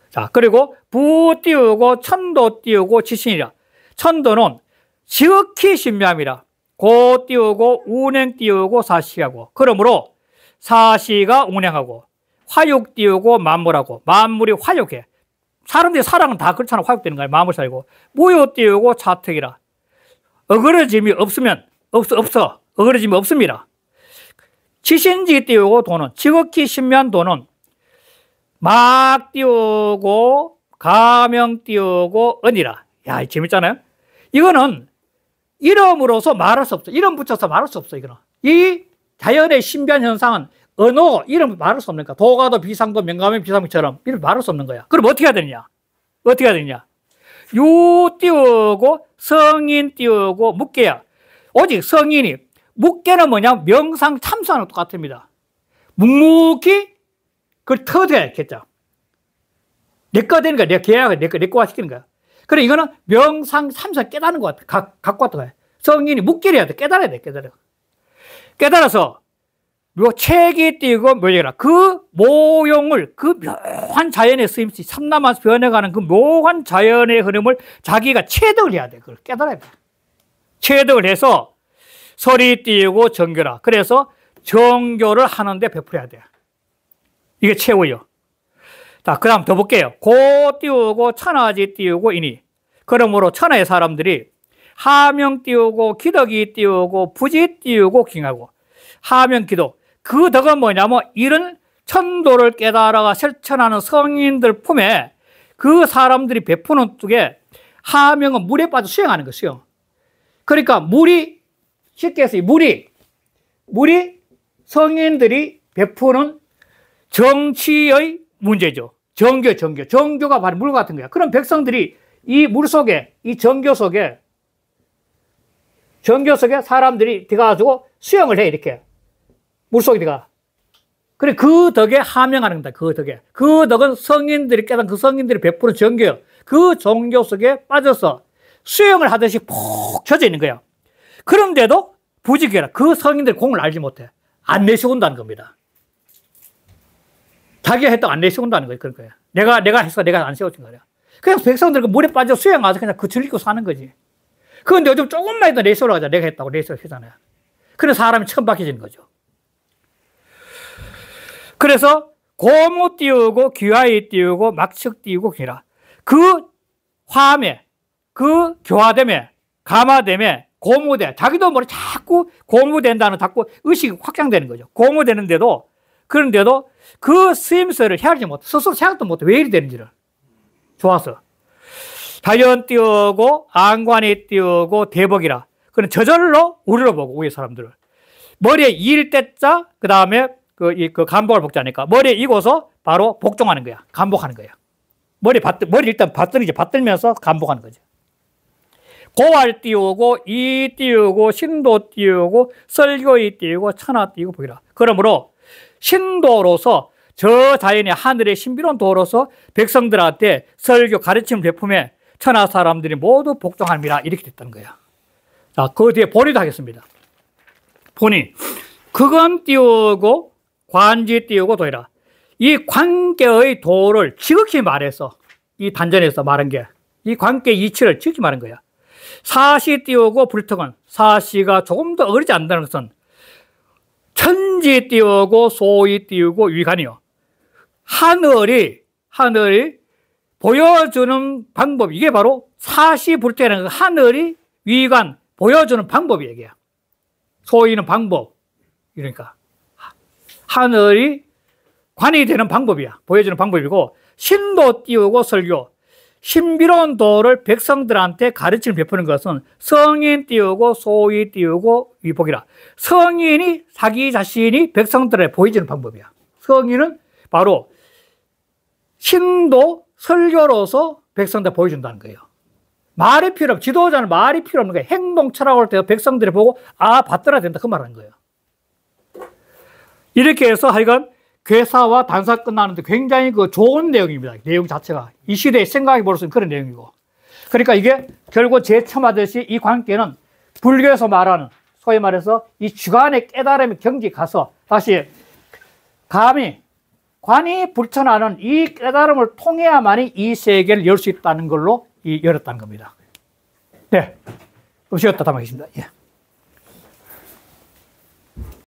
Speaker 1: 자 그리고 부 띄우고 천도 띄우고 지신이라. 천도는 지극히 신묘함이라. 고 띄우고 운행 띄우고 사시하고 그러므로 사시가 운행하고 화육 띄우고 만물하고 만물이 화육해 사람들이 사랑은 다 그렇잖아 화육되는 거야 마음을 살고 무효 띄우고 자택이라 어그러짐이 없으면 없어 없어 어그러짐이 없습니다 지신지 띄우고 돈은 지극히 신면 돈은 막 띄우고 가명 띄우고 은이라 야 재밌잖아요 이거는 이름으로서 말할 수 없어. 이름 붙여서 말할 수 없어, 이거는. 이 자연의 신비한 현상은 언어, 이름 말할 수 없는 거야. 도가도 비상도 명감의 비상처럼 이름 말할 수 없는 거야. 그럼 어떻게 해야 되느냐? 어떻게 해야 되느냐? 유 띄우고 성인 띄우고 묵개야. 오직 성인이 묵개는 뭐냐? 명상 참수하는 똑같습니다. 묵묵히 그걸 터대야, 겠죠. 내거 되는 거야. 내가 계약을 내거 내꺼화 시키는 거야. 그래, 이거는 명상 삼사 깨닫는 것 같아. 가, 갖고 왔다 가요. 성인이 묵기를 돼. 깨달아야 돼, 깨달아. 깨달아서, 요 뭐 책이 띄고 묘제라. 뭐 그 모형을, 그 묘한 자연의 쓰임새, 삼남한 변해가는 그 묘한 자연의 흐름을 자기가 체득을 해야 돼. 그걸 깨달아야 돼. 체득을 해서 설이 띄고 정교라. 그래서 정교를 하는데 베풀어야 돼. 이게 최후요. 자, 그 다음 더 볼게요. 고 띄우고 천하지 띄우고 이니. 그러므로 천하의 사람들이 하명 띄우고 기덕이 띄우고 부지 띄우고 킹하고 하명 기도. 그 덕은 뭐냐면 이런 천도를 깨달아 실천하는 성인들 품에 그 사람들이 베푸는 쪽에 하명은 물에 빠져 수영하는 것이요. 그러니까 물이 쉽게 해서 물이 물이 성인들이 베푸는 정치의 문제죠. 정교, 정교. 정교가 바로 물 같은 거야. 그럼 백성들이 이물 속에, 이 정교 속에, 정교 속에 사람들이 들어가가지고 수영을 해, 이렇게. 물 속에 들어가. 그래, 그 덕에 함양하는 겁니다. 그 덕에. 그 덕은 성인들이 깨달은 그 성인들이 100%정교그 정교 속에 빠져서 수영을 하듯이 푹 젖어 있는 거야. 그런데도 부지개라. 그 성인들 공을 알지 못해. 안 내쉬고 온다는 겁니다. 자기가 했다고 안내 세운다는 거예요. 그런 거야. 내가, 내가 했어. 내가 안 세웠던 거야. 그냥 백성들 물에 빠져 수영 가서 그냥 그 즐기고 사는 거지. 그런데 요즘 조금만 해도 레이스로 하자. 내가 했다고 레이스를 하잖아요. 그래서 사람이 천박해지는 거죠. 그래서 고무 띄우고 귀화에 띄우고 막측 띄우고 기라. 그 화함에 그 교화됨에 가마됨에 고무돼 자기도 모르게 자꾸 고무된다는 자꾸 의식이 확장되는 거죠. 고무되는데도 그런데도 그 쓰임새를 헤아리지 못해. 스스로 생각도 못해. 왜 이리 되는지를. 좋아서. 다이 띄우고, 안관이 띄우고, 대복이라. 그는 저절로 우리로 보고, 우리 사람들을. 머리에 일 때자, 그 다음에 그, 그 간복을 복지 않을까. 머리에 이고서 바로 복종하는 거야. 간복하는 거야. 머리 받 머리 일단 받들이지. 받들면서 간복하는 거지. 고알 띄우고, 이 띄우고, 신도 띄우고, 설교이 띄우고, 천하 띄우고, 보기라. 그러므로 신도로서 저 자연의 하늘의 신비로운 도로서 백성들한테 설교 가르침을 베품에 천하 사람들이 모두 복종합니다. 이렇게 됐다는 거야. 자, 그 뒤에 본의도 하겠습니다. 본의. 그건 띄우고 관지 띄우고 도이라. 이 관계의 도를 지극히 말해서 이 단전에서 말한 게 이 관계 이치를 지극히 말한 거야. 사시 띄우고 불특은 사시가 조금 더 어리지 않다는 것은 천지 띄우고 소위 띄우고 위관이요. 하늘이 하늘이 보여주는 방법 이게 바로 사시불태라는 하늘이 위관 보여주는 방법이 얘기야. 소위는 방법 그러니까 하늘이 관이 되는 방법이야. 보여주는 방법이고 신도 띄우고 설교 신비로운 도를 백성들한테 가르침을 베푸는 것은 성인 띄우고 소위 띄우고 위복이라. 성인이 자기 자신이 백성들에 보여지는 방법이야. 성인은 바로 신도 설교로서 백성들 보여준다는 거예요. 말이 필요 없, 지도자는 말이 필요 없는 거예요. 행동 철학으로 돼 백성들이 보고, 아, 받들어야 된다. 그 말하는 거예요. 이렇게 해서 하여간 괴사와 단사 끝나는데 굉장히 그 좋은 내용입니다. 내용 자체가. 이 시대에 생각해 볼 수 있는 그런 내용이고. 그러니까 이게 결국 제첨하듯이 이 관계는 불교에서 말하는 소위 말해서 이 주관의 깨달음의 경지 가서 다시 감히 관이 불천하는 이 깨달음을 통해야만이 이 세계를 열 수 있다는 걸로 이 열었다는 겁니다. 네. 쉬었다 담아겠습니다 예.